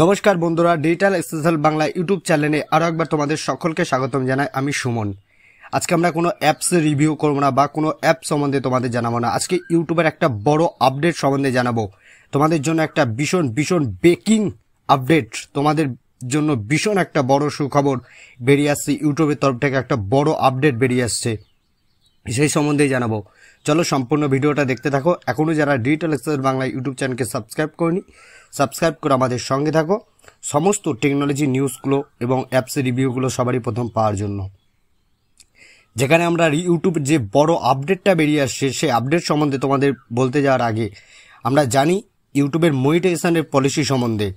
নমস্কার বন্ধুরা digital special Bangla YouTube চ্যানেলে আরও একবার তোমাদের সকলকে স্বাগতম জানাই আমি সুমন আজকে আমরা কোনো অ্যাপস রিভিউ করবো না বা কোনো অ্যাপ সম্বন্ধে তোমাদের জানাবো না আজকে ইউটিউবের একটা বড় আপডেট সম্বন্ধে জানাবো তোমাদের জন্য একটা ভীষণ ভীষণ বেকিং আপডেট তোমাদের জন্য ভীষণ একটা বড় সুখবর বেরিয়ে আসছে ইউটিউবের তরফ থেকে একটা বড় আপডেট বেরিয়ে আসছে সেই সম্বন্ধেই জানাবো চলো সম্পূর্ণ ভিডিওটা দেখতে থাকো এখনও যারা ডিজিটাল এক্সপ্রেস বাংলা ইউটিউব চ্যানেলকে সাবস্ক্রাইব করিনি সাবস্ক্রাইব করে আমাদের সঙ্গে থাকো সমস্ত টেকনোলজি নিউজগুলো এবং অ্যাপসের রিভিউগুলো সবারই প্রথম পাওয়ার জন্য যেখানে আমরা ইউটিউব যে বড় আপডেটটা বেরিয়ে আসছে সেই আপডেট সম্বন্ধে তোমাদের বলতে যাওয়ার আগে আমরা জানি ইউটিউবের মনিটাইজেশানের পলিসি সম্বন্ধে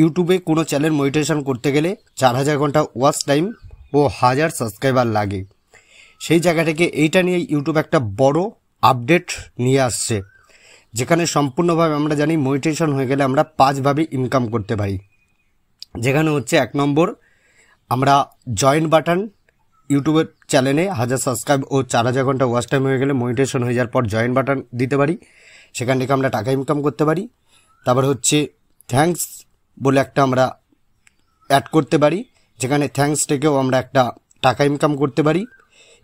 ইউটিউবে কোনো চ্যানেল মনিটাইজেশান করতে গেলে চার হাজার ঘন্টা ওয়াচ টাইম ও হাজার সাবস্ক্রাইবার লাগে সেই জায়গাটাকে এইটা নিয়ে ইউটিউব একটা বড় আপডেট নিয়ে আসছে যেখানে সম্পূর্ণভাবে আমরা জানি মেডিটেশন হয়ে গেলে আমরা পাঁচভাবে ইনকাম করতে পারি যেখানে হচ্ছে এক নম্বর আমরা জয়েন্ট বাটন ইউটিউবের চ্যানেলে হাজার সাবস্ক্রাইব ও চার হাজার ঘন্টা ওয়াচ টাইম হয়ে গেলে মনিটেশন হয়ে যাওয়ার পর জয়েন্ট বাটন দিতে পারি সেখান থেকে আমরা টাকা ইনকাম করতে পারি তারপর হচ্ছে থ্যাংকস বলে একটা আমরা অ্যাড করতে পারি যেখানে থ্যাংকস থেকেও আমরা একটা টাকা ইনকাম করতে পারি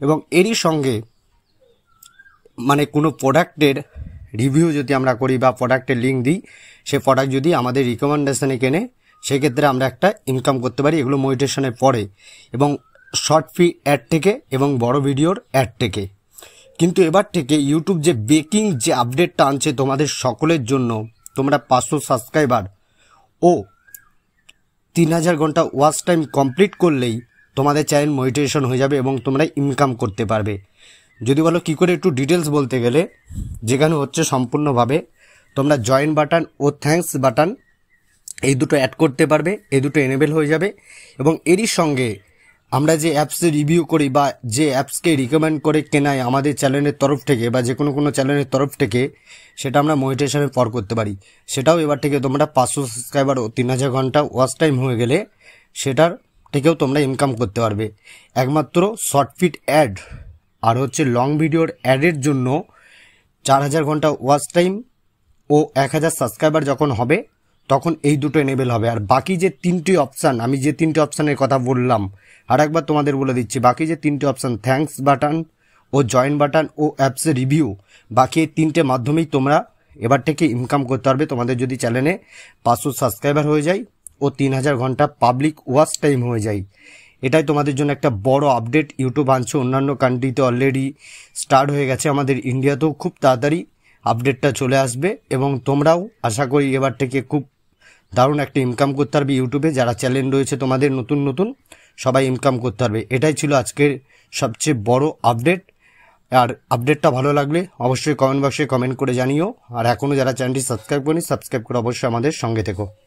এবং এরই সঙ্গে মানে কোনো প্রোডাক্টের রিভিউ যদি আমরা করি বা প্রোডাক্টের লিঙ্ক দিই সে প্রোডাক্ট যদি আমাদের রিকমেন্ডেশনে কেনে সেক্ষেত্রে আমরা একটা ইনকাম করতে পারি এগুলো মোডিটেশনে পড়ে এবং শর্ট ফি অ্যাড থেকে এবং বড় ভিডিওর অ্যাড থেকে কিন্তু এবার থেকে ইউটিউব যে বেকিং যে আপডেটটা আনছে তোমাদের সকলের জন্য তোমরা পাঁচশো সাবস্ক্রাইবার ও তিন হাজার ঘন্টা ওয়াচ টাইম কমপ্লিট করলেই তোমাদের চ্যানেল মনিটাইজেশন হয়ে যাবে এবং তোমরা ইনকাম করতে পারবে যদি বলো কী করে একটু ডিটেলস বলতে গেলে যেখানে হচ্ছে সম্পূর্ণভাবে তোমরা জয়েন বাটন ও থ্যাঙ্কস বাটন এই দুটো অ্যাড করতে পারবে এই দুটো এনেবেল হয়ে যাবে এবং এরই সঙ্গে আমরা যে অ্যাপসে রিভিউ করি বা যে অ্যাপসকে রিকমেন্ড করে কেনায় আমাদের চ্যানেলের তরফ থেকে বা যে কোনো কোনো চ্যানেলের তরফ থেকে সেটা আমরা মনিটেশনে পর করতে পারি সেটাও এবার থেকে তোমরা পাঁচশো সাবস্ক্রাইবার ও তিন হাজার ঘন্টা ওয়াচ টাইম হয়ে গেলে সেটার থেকেও তোমরা ইনকাম করতে পারবে একমাত্র শর্ট ফিট অ্যাড আর হচ্ছে লং ভিডিওর অ্যাডের জন্য চার হাজার ঘন্টা ওয়াচ টাইম ও এক হাজার সাবস্ক্রাইবার যখন হবে তখন এই দুটো এনেবেল হবে আর বাকি যে তিনটি অপশান আমি যে তিনটি অপশানের কথা বললাম আর একবার তোমাদের বলে দিচ্ছি বাকি যে তিনটি অপশান থ্যাঙ্কস বাটন ও জয়েন বাটন ও অ্যাপসে রিভিউ বাকি এই তিনটে মাধ্যমেই তোমরা এবার থেকে ইনকাম করতে পারবে তোমাদের যদি চ্যানেলে পাঁচশো সাবস্ক্রাইবার হয়ে যায় ও তিন হাজার ঘন্টা পাবলিক ওয়াচ টাইম হয়ে যায় এটাই তোমাদের জন্য একটা বড় আপডেট ইউটিউব আনছে অন্যান্য কান্ট্রিতে অলরেডি স্টার্ট হয়ে গেছে আমাদের ইন্ডিয়াতেও খুব তাড়াতাড়ি আপডেটটা চলে আসবে এবং তোমরাও আশা করি এবার থেকে খুব দারুণ একটা ইনকাম করতে পারবে ইউটিউবে যারা চ্যানেল রয়েছে তোমাদের নতুন নতুন সবাই ইনকাম করতে পারবে এটাই ছিল আজকের সবচেয়ে বড় আপডেট আর আপডেটটা ভালো লাগলে অবশ্যই কমেন্ট বক্সে কমেন্ট করে জানিও আর এখনও যারা চ্যানেলটি সাবস্ক্রাইব করি সাবস্ক্রাইব করে অবশ্যই আমাদের সঙ্গে থেকো